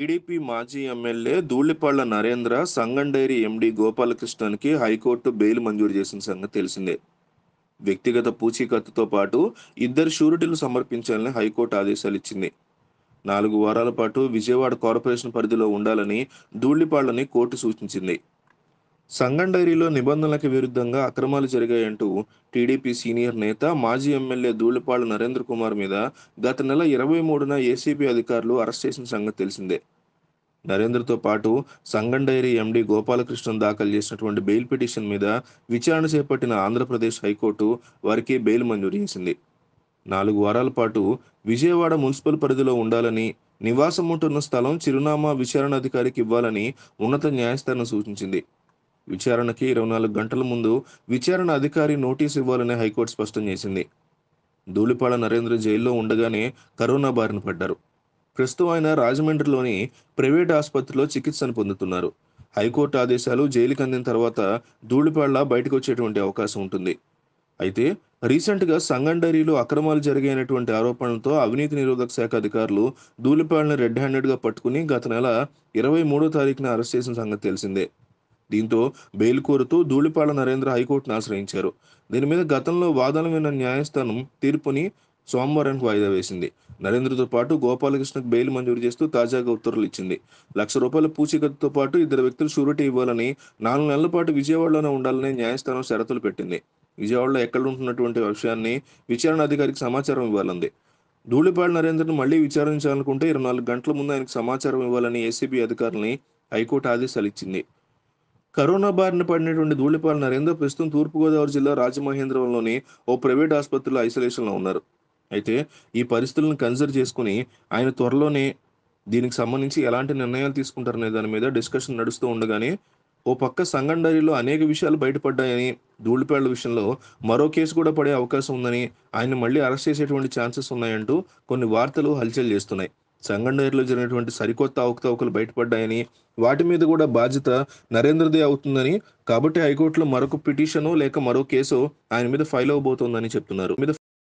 TDP మాజీ MLA Dhulipalla Narendra Sangam dairy MD గోపాలకృష్ణన్కి high court bail మంజూరు చేసిన సంగతి తెలిసిందే వ్యక్తిగత పూచీకత్తుతో పాటు ఇద్దరు షూరిటీలు సమర్పించాలని హైకోర్టు ఆదేశాలు ఇచ్చింది నాలుగు వారాల పాటు విజయవాడ కార్పొరేషన్ పరిధిలో ఉండాలని ధూళిపాళ్లని కోర్టు సూచించింది సంగం డైరీలో నిబంధనలకు విరుద్ధంగా అక్రమాలు జరిగాయంటూ టీడీపీ సీనియర్ నేత మాజీ ఎమ్మెల్యే ధూళిపాళ నరేంద్ర కుమార్ మీద గత నెల ఇరవై మూడున ఏసీబీ అధికారులు అరెస్ట్ చేసిన సంగతి తెలిసిందే నరేంద్రతో పాటు సంగం డైరీ ఎండి గోపాలకృష్ణన్ దాఖలు చేసినటువంటి బెయిల్ పిటిషన్ మీద విచారణ చేపట్టిన ఆంధ్రప్రదేశ్ హైకోర్టు వారికి బెయిల్ మంజూరు చేసింది నాలుగు వారాల పాటు విజయవాడ మున్సిపల్ పరిధిలో ఉండాలని నివాసం ఉంటున్న స్థలం చిరునామా విచారణ అధికారికి ఇవ్వాలని ఉన్నత న్యాయస్థానం సూచించింది విచారణకి ఇరవై నాలుగు గంటల ముందు విచారణ అధికారి నోటీస్ ఇవ్వాలని హైకోర్టు స్పష్టం చేసింది ధూళిపాళ నరేంద్ర జైల్లో ఉండగానే కరోనా బారిన పడ్డారు ప్రస్తుతం ఆయన రాజమండ్రిలోని ప్రైవేట్ ఆసుపత్రిలో చికిత్సను పొందుతున్నారు హైకోర్టు ఆదేశాలు జైలుకి అందిన తర్వాత ధూళిపాళ బయటకు వచ్చేటువంటి అవకాశం ఉంటుంది అయితే రీసెంట్గా సంగండరీలో అక్రమాలు జరిగినటువంటి ఆరోపణలతో అవినీతి నిరోధక శాఖ అధికారులు ధూళిపాళ్ళని రెడ్ హ్యాండెడ్గా పట్టుకుని గత నెల ఇరవై మూడో తారీఖున అరెస్ట్ చేసిన సంగతి తెలిసిందే దీంతో బెయిల్ కోరుతూ ధూళిపాళ నరేంద్ర హైకోర్టును ఆశ్రయించారు దీని మీద గతంలో వాదనలు విన్న న్యాయస్థానం తీర్పుని సోమవారానికి వాయిదా వేసింది నరేంద్రతో పాటు గోపాలకృష్ణకు బెయిల్ మంజూరు చేస్తూ తాజాగా ఉత్తర్వులు ఇచ్చింది లక్ష రూపాయల పూచీకత్తుతో పాటు ఇద్దరు వ్యక్తులు షూరిటీ ఇవ్వాలని నాలుగు నెలల పాటు విజయవాడలోనే ఉండాలని న్యాయస్థానం షరతులు పెట్టింది విజయవాడలో ఎక్కడ ఉంటున్నటువంటి విషయాన్ని విచారణ అధికారికి సమాచారం ఇవ్వాలంది ధూళిపాడు నరేంద్రను మళ్లీ విచారించాలనుకుంటే ఇరవై నాలుగు గంటల ముందు ఆయనకు సమాచారం ఇవ్వాలని ఏసీబీ అధికారులని హైకోర్టు ఆదేశాలు ఇచ్చింది కరోనా బారిన పడినటువంటి ధూళిపాల నరేంద్ర ప్రస్తుతం తూర్పుగోదావరి జిల్లా రాజమహేంద్రంలోని ఓ ప్రైవేట్ ఆసుపత్రిలో ఐసోలేషన్లో ఉన్నారు అయితే ఈ పరిస్థితులను కన్సిడర్ చేసుకుని ఆయన త్వరలోనే దీనికి సంబంధించి ఎలాంటి నిర్ణయాలు తీసుకుంటారనే దాని మీద డిస్కషన్ నడుస్తూ ఉండగానే ఓ పక్క సంగండరిలో అనేక విషయాలు బయటపడ్డాయని ధూళిపేళ్ల విషయంలో మరో కేసు కూడా పడే అవకాశం ఉందని ఆయన మళ్ళీ అరెస్ట్ చేసేటువంటి ఛాన్సెస్ ఉన్నాయంటూ కొన్ని వార్తలు హల్చల్ చేస్తున్నాయి సంగండేరులో జరిగినటువంటి సరికొత్త అవకతవకలు బయటపడ్డాయని వాటి మీద కూడా బాధ్యత నరేంద్రదే అవుతుందని కాబట్టి హైకోర్టులో మరొక పిటిషను లేక మరో కేసు ఆయన మీద ఫైల్ అవబోతోందని చెప్తున్నారు మీద